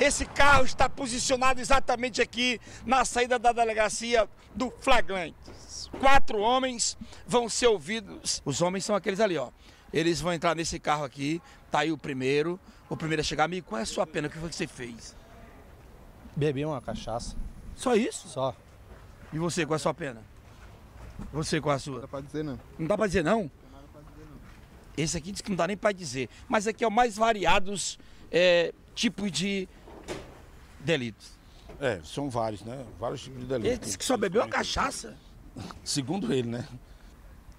Esse carro está posicionado exatamente aqui na saída da delegacia do flagrante Quatro homens vão ser ouvidos. Os homens são aqueles ali, ó. Eles vão entrar nesse carro aqui. Tá aí o primeiro. O primeiro a chegar, amigo, qual é a sua pena? O que foi que você fez? Bebi uma cachaça. Só isso? Só. E você, qual é a sua pena? Você, qual é a sua? Não dá pra dizer não. Não dá pra dizer não? não, pra dizer, não. Esse aqui diz que não dá nem pra dizer. Mas aqui é o mais variados é, tipo de delitos. É, são vários, né? Vários tipos de delitos. Ele disse que só bebeu a cachaça. Segundo ele, né?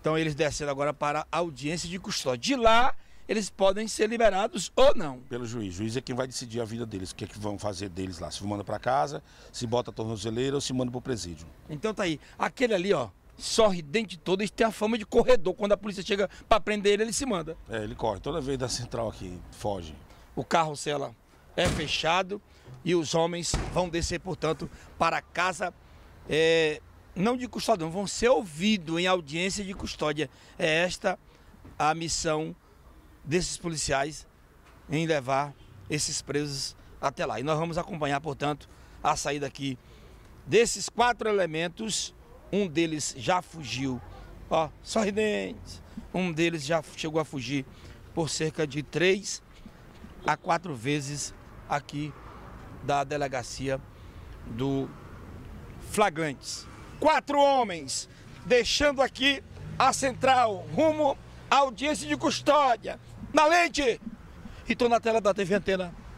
Então eles desceram agora para a audiência de custódia. De lá, eles podem ser liberados ou não. Pelo juiz. O juiz é quem vai decidir a vida deles, o que é que vão fazer deles lá. Se manda para casa, se bota a tornozeleira ou se manda para o presídio. Então tá aí. Aquele ali, ó, sorridente todo, ele tem a fama de corredor. Quando a polícia chega para prender ele, ele se manda. É, ele corre. Toda vez da central aqui, foge. O carro, sei lá, é fechado e os homens vão descer, portanto, para casa, é, não de custódia, vão ser ouvidos em audiência de custódia. É esta a missão desses policiais em levar esses presos até lá. E nós vamos acompanhar, portanto, a saída aqui desses quatro elementos. Um deles já fugiu, ó, sorridente. Um deles já chegou a fugir por cerca de três a quatro vezes aqui da delegacia do Flagrantes. Quatro homens deixando aqui a central, rumo à audiência de custódia. Na lente! E tô na tela da TV Antena.